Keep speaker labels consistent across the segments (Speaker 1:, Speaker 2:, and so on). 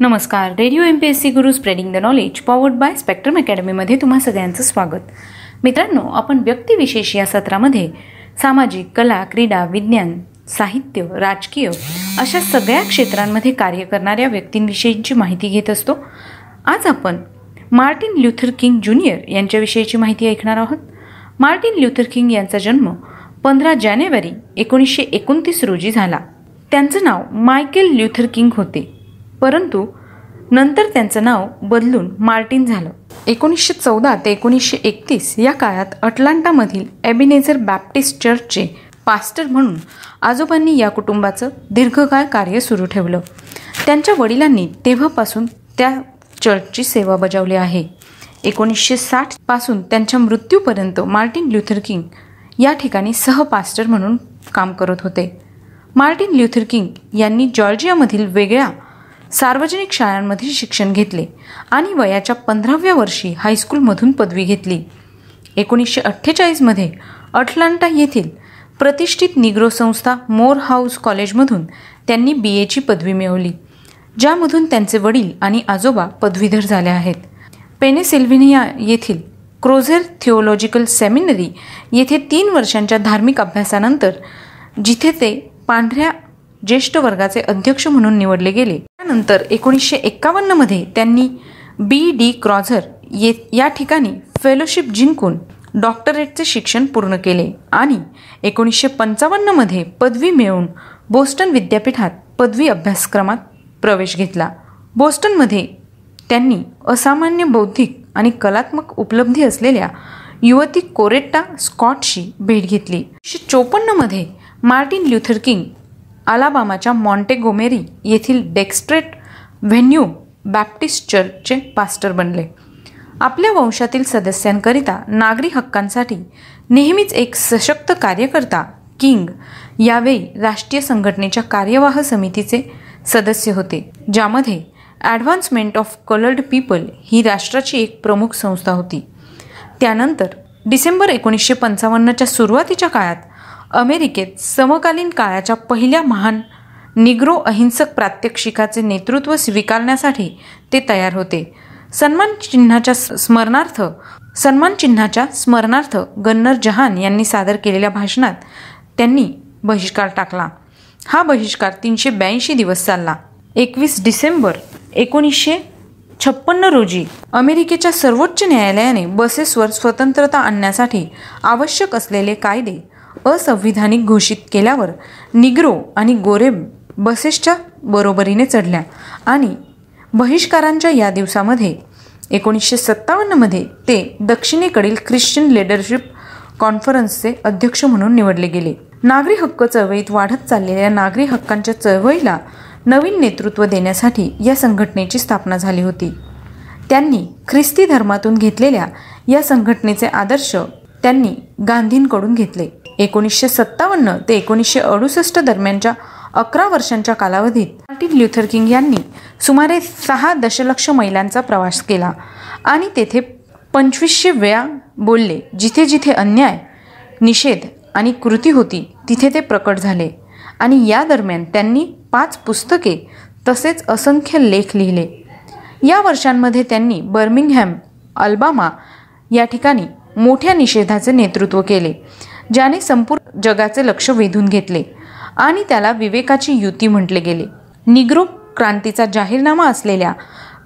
Speaker 1: नमस्कार radio M P S C Guru spreading the knowledge powered by Spectrum अकॅडमीमध्ये तुम्हा सगळ्यांचं स्वागत मित्रांनो आपण व्यक्तिविशेष या सत्रामध्ये सामाजिक कला क्रीडा विज्ञान साहित्य राजकीय अशा सगळ्या क्षेत्रांमध्ये कार्य करणाऱ्या व्यक्तींविषयीची माहिती घेत असतो आज आपण मार्टिन ल्युथर किंग ज्युनियर यांच्याविषयीची माहिती ऐकणार आहोत मार्टिन ल्युथर किंग यांचा जन्म पंधरा जानेवारी एकोणीसशे एकोणतीस रोजी झाला त्यांचं नाव मायकेल ल्युथर किंग होते परंतु नंतर त्यांचं नाव बदलून मार्टिन झालं एकोणीसशे चौदा ते एकोणीसशे एकतीस या काळात अटलांटामधील एबिनेझर बॅप्टिस्ट चर्चचे पास्टर म्हणून आजोबांनी या कुटुंबाचं दीर्घकाळ कार्य सुरू ठेवलं त्यांच्या वडिलांनी तेव्हापासून त्या चर्चची सेवा बजावली आहे एकोणीसशे साठपासून त्यांच्या मृत्यूपर्यंत मार्टिन ल्युथर किंग या ठिकाणी सहपास्टर म्हणून काम करत होते मार्टिन ल्युथर किंग यांनी जॉर्जियामधील वेगळ्या सार्वजनिक शाळांमध्ये शिक्षण घेतले आणि वयाच्या पंधराव्या वर्षी हायस्कूलमधून पदवी घेतली एकोणीसशे अठ्ठेचाळीसमध्ये अटलांटा येथील प्रतिष्ठित निग्रो संस्था मोर हाऊस कॉलेजमधून त्यांनी बी एची पदवी मिळवली ज्यामधून त्यांचे वडील आणि आजोबा पदवीधर झाले आहेत पेनेसिल्व्हेनिया येथील क्रोझेर थिओलॉजिकल सेमिनरी येथे तीन वर्षांच्या धार्मिक अभ्यासानंतर जिथे ते पांढऱ्या ज्येष्ठ वर्गाचे अध्यक्ष म्हणून निवडले गेले त्यानंतर एकोणीसशे एक्कावन्नमध्ये त्यांनी बी डी क्रॉझर ये या ठिकाणी फेलोशिप जिंकून डॉक्टरेटचे शिक्षण पूर्ण केले आणि एकोणीसशे पंचावन्नमध्ये पदवी मिळवून बोस्टन विद्यापीठात पदवी अभ्यासक्रमात प्रवेश घेतला बोस्टनमध्ये त्यांनी असामान्य बौद्धिक आणि कलात्मक उपलब्धी असलेल्या युवती कोरेट्टा स्कॉटशी भेट घेतली चोपन्नमध्ये मार्टिन ल्युथर किंग अलाबामाच्या मॉन्टेगोमेरी येथील डेक्स्ट्रेट व्हेन्यू बॅप्टिस्ट चर्चचे पास्टर बनले आपल्या वंशातील सदस्यांकरिता नागरी हक्कांसाठी नेहमीच एक सशक्त कार्यकर्ता किंग यावेळी राष्ट्रीय संघटनेच्या कार्यवाह समितीचे सदस्य होते ज्यामध्ये ॲडव्हान्समेंट ऑफ कलर्ड पीपल ही राष्ट्राची एक प्रमुख संस्था होती त्यानंतर डिसेंबर एकोणीसशे पंचावन्नच्या सुरुवातीच्या काळात अमेरिकेत समकालीन काळाच्या पहिल्या महान निग्रो अहिंसक प्रात्यक्षिकाचे नेतृत्व स्वीकारण्यासाठी ते तयार होते सन्मान चिन्हाच्या स्मरणार्थ सन्मान चिन्हाच्या स्मरणार्थ गन्नर जहान यांनी सादर केलेल्या भाषणात त्यांनी बहिष्कार टाकला हा बहिष्कार तीनशे ब्याऐंशी दिवस चालला एकवीस डिसेंबर एकोणीसशे छप्पन्न रोजी अमेरिकेच्या सर्वोच्च न्यायालयाने बसेसवर स्वतंत्रता आणण्यासाठी आवश्यक असलेले कायदे असंविधानिक घोषित केल्यावर निग्रो आणि गोरे बसेसच्या बरोबरीने चढल्या आणि बहिष्कारांच्या या दिवसामध्ये एकोणीसशे सत्तावन्नमध्ये ते दक्षिणेकडील ख्रिश्चन लिडरशिप कॉन्फरन्सचे अध्यक्ष म्हणून निवडले गेले नागरी हक्क चळवळीत वाढत चाललेल्या नागरी हक्कांच्या चळवळीला नवीन नेतृत्व देण्यासाठी या संघटनेची स्थापना झाली होती त्यांनी ख्रिस्ती धर्मातून घेतलेल्या या संघटनेचे आदर्श त्यांनी गांधींकडून घेतले एकोणीसशे सत्तावन्न ते एकोणीसशे अडुसष्ट दरम्यानच्या अकरा वर्षांच्या कालावधीत मार्टिन ल्युथर किंग यांनी सुमारे सहा दशलक्ष महिलांचा प्रवास केला आणि तेथे पंचवीसशे वेळा बोलले जिथे जिथे अन्याय निषेध आणि कृती होती तिथे ते प्रकट झाले आणि या दरम्यान त्यांनी पाच पुस्तके तसेच असंख्य लेख लिहिले या वर्षांमध्ये त्यांनी बर्मिंगहॅम अल्बामा या ठिकाणी मोठ्या निषेधाचे नेतृत्व केले ज्याने संपूर्ण जगाचे लक्ष वेधून घेतले आणि त्याला विवेकाची युती म्हटले गेले निग्रो क्रांतीचा जाहीरनामा असलेल्या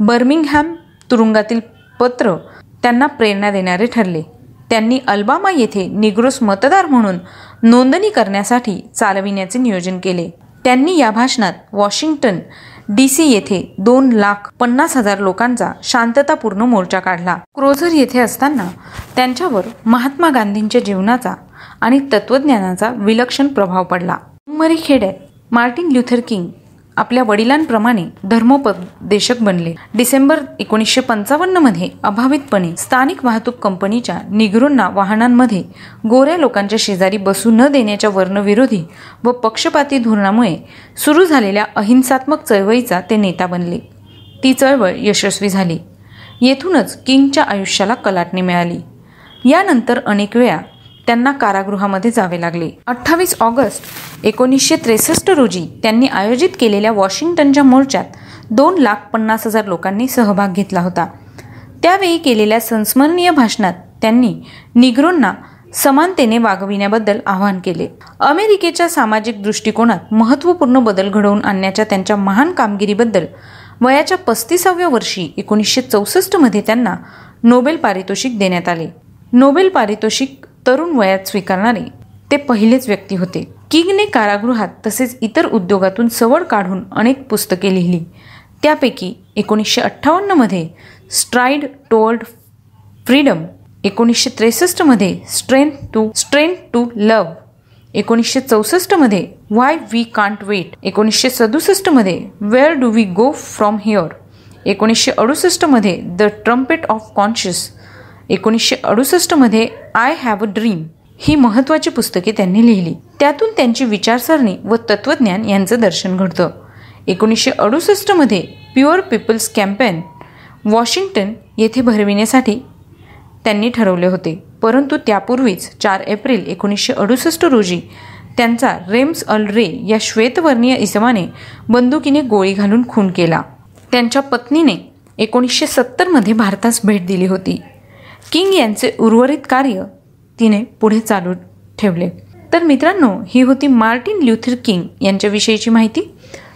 Speaker 1: बर्मिंगहॅम तुरुंगातील पत्र त्यांना प्रेरणा देणारे ठरले त्यांनी अल्बामा येथे निग्रोस मतदार म्हणून नोंदणी करण्यासाठी चालविण्याचे नियोजन केले त्यांनी या भाषणात वॉशिंग्टन डी सी येथे दोन लाख पन्नास हजार लोकांचा शांततापूर्ण मोर्चा काढला क्रोझर येथे असताना त्यांच्यावर महात्मा गांधींच्या जीवनाचा आणि तत्वज्ञानाचा विलक्षण प्रभाव पडला मरी खेड्यात मार्टिन ल्युथर किंग आपल्या वडिलांप्रमाणे धर्मोपदेशक बनले डिसेंबर एकोणीसशे मध्ये अभावितपणे स्थानिक वाहतूक कंपनीच्या निगरूंना वाहनांमध्ये गोऱ्या लोकांच्या शेजारी बसू न देण्याच्या वर्णविरोधी व पक्षपाती धोरणामुळे सुरू झालेल्या अहिंसात्मक चळवळीचा ते नेता बनले ती चळवळ यशस्वी झाली येथूनच किंगच्या आयुष्याला कलाटणी मिळाली यानंतर अनेक वेळा त्यांना कारागृहामध्ये जावे लागले अठ्ठावीस ऑगस्ट एकोणीसशे त्रेसष्ट रोजी त्यांनी आयोजित केलेल्या वॉशिंग्टनच्या मोर्चात दोन लाख पन्नास हजार लोकांनी सहभाग घेतला होता त्यावेळी केलेल्या संस्मरणीय भाषणात त्यांनी निग्रोंना समानतेने वागविण्याबद्दल आवाहन केले अमेरिकेच्या सामाजिक दृष्टिकोनात महत्त्वपूर्ण बदल घडवून आणण्याच्या त्यांच्या महान कामगिरीबद्दल वयाच्या पस्तीसाव्या वर्षी एकोणीसशे चौसष्टमध्ये त्यांना नोबेल पारितोषिक देण्यात आले नोबेल पारितोषिक तरुण वयात स्वीकारणारे ते पहिलेच व्यक्ती होते किगने कारागृहात तसेच इतर उद्योगातून सवड काढून अनेक पुस्तके लिहिली त्यापैकी एकोणीसशे अठ्ठावन्नमध्ये स्ट्राईड टोल्ड फ्रीडम एकोणीसशे त्रेसष्टमध्ये strength to strength to love एकोणीसशे चौसष्टमध्ये वाय वी कांट वेट एकोणीसशे सदुसष्टमध्ये where do we go from here एकोणीसशे अडुसष्टमध्ये द ट्रम्पेट ऑफ कॉन्शियस एकोणीसशे अडुसष्टमध्ये आय हॅव अ ड्रीम ही महत्त्वाची पुस्तके त्यांनी लिहिली त्यातून त्यांची विचारसरणी व तत्त्वज्ञान यांचं दर्शन घडतं एकोणीसशे अडुसष्टमध्ये प्युअर पीपल्स कॅम्पेन वॉशिंग्टन येथे भरविण्यासाठी त्यांनी ठरवले होते परंतु त्यापूर्वीच चार एप्रिल एकोणीसशे अडुसष्ट रोजी त्यांचा रेम्स अल रे या श्वेतवर्णीय इसमाने बंदुकीने गोळी घालून खून केला त्यांच्या पत्नीने एकोणीसशे सत्तरमध्ये भारतास भेट दिली होती किंग यांचे उर्वरित कार्य तिने पुढे चालू ठेवले तर मित्रांनो ही होती मार्टिन ल्युथर किंग यांच्याविषयीची माहिती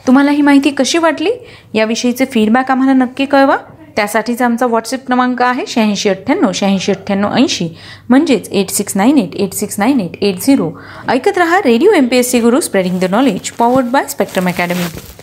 Speaker 1: तुम्हाला ही माहिती कशी वाटली याविषयीचे फीडबॅक आम्हाला नक्की कळवा त्यासाठीचा आमचा व्हॉट्सअप क्रमांक आहे शहाऐंशी अठ्ठ्याण्णव शहाऐंशी अठ्ठ्याण्णव ऐंशी म्हणजेच eight six nine eight eight six nine eight eight zero ऐकत रहा radio M P S C Guru spreading the knowledge powered by Spectrum academy